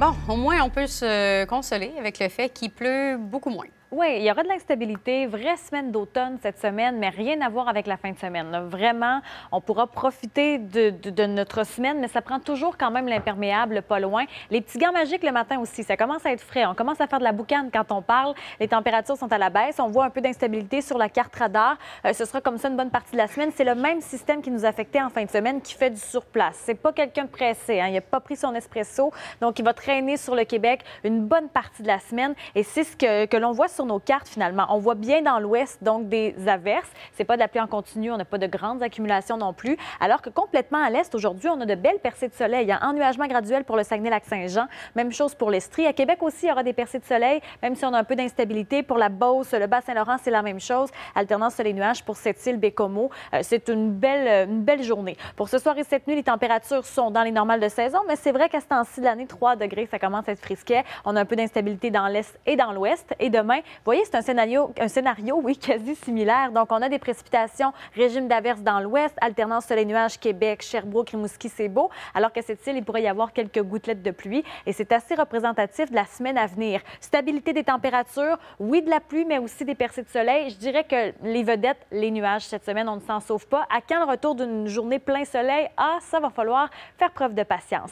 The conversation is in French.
Bon, au moins, on peut se consoler avec le fait qu'il pleut beaucoup moins. Oui, il y aura de l'instabilité. Vraie semaine d'automne cette semaine, mais rien à voir avec la fin de semaine. Vraiment, on pourra profiter de, notre semaine, mais ça prend toujours quand même l'imperméable pas loin. Les petits gants magiques le matin aussi, ça commence à être frais. On commence à faire de la boucane quand on parle. Les températures sont à la baisse. On voit un peu d'instabilité sur la carte radar. Euh, ce sera comme ça une bonne partie de la semaine. C'est le même système qui nous affectait en fin de semaine qui fait du surplace. C'est pas quelqu'un de pressé. Hein. Il n'a pas pris son espresso. Donc, il va traîner sur le Québec une bonne partie de la semaine. Et c'est ce que, que l'on voit sur sur nos cartes finalement. On voit bien dans l'ouest donc des averses. C'est pas de la pluie en continu, on n'a pas de grandes accumulations non plus. Alors que complètement à l'est aujourd'hui, on a de belles percées de soleil. Il y a ennuagement graduel pour le Saguenay-Lac-Saint-Jean. Même chose pour l'Estrie. À Québec aussi, il y aura des percées de soleil, même si on a un peu d'instabilité. Pour la Beauce, le Bas-Saint-Laurent, c'est la même chose. Alternance soleil nuages pour cette île Bécomo. Euh, c'est une belle, euh, une belle journée. Pour ce soir et cette nuit, les températures sont dans les normales de saison, mais c'est vrai qu'à ce temps-ci de l'année, 3 degrés, ça commence à être frisquet. On a un peu d'instabilité dans l'est et dans l'ouest. Et demain, voyez, c'est un scénario, un scénario oui, quasi similaire. Donc, on a des précipitations, régime d'averse dans l'ouest, alternance soleil-nuages Québec, Sherbrooke, Rimouski, c'est beau, alors que cette île, il pourrait y avoir quelques gouttelettes de pluie et c'est assez représentatif de la semaine à venir. Stabilité des températures, oui, de la pluie, mais aussi des percées de soleil. Je dirais que les vedettes, les nuages cette semaine, on ne s'en sauve pas. À quand le retour d'une journée plein soleil? Ah, ça va falloir faire preuve de patience.